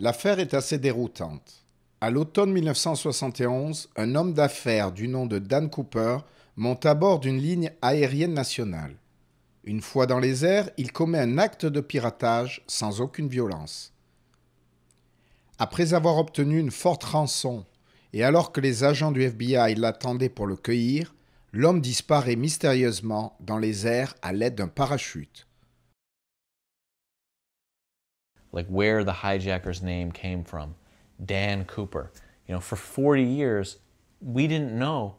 L'affaire est assez déroutante. À l'automne 1971, un homme d'affaires du nom de Dan Cooper monte à bord d'une ligne aérienne nationale. Une fois dans les airs, il commet un acte de piratage sans aucune violence. Après avoir obtenu une forte rançon et alors que les agents du FBI l'attendaient pour le cueillir, l'homme disparaît mystérieusement dans les airs à l'aide d'un parachute. like where the hijacker's name came from, Dan Cooper. You know, for 40 years, we didn't know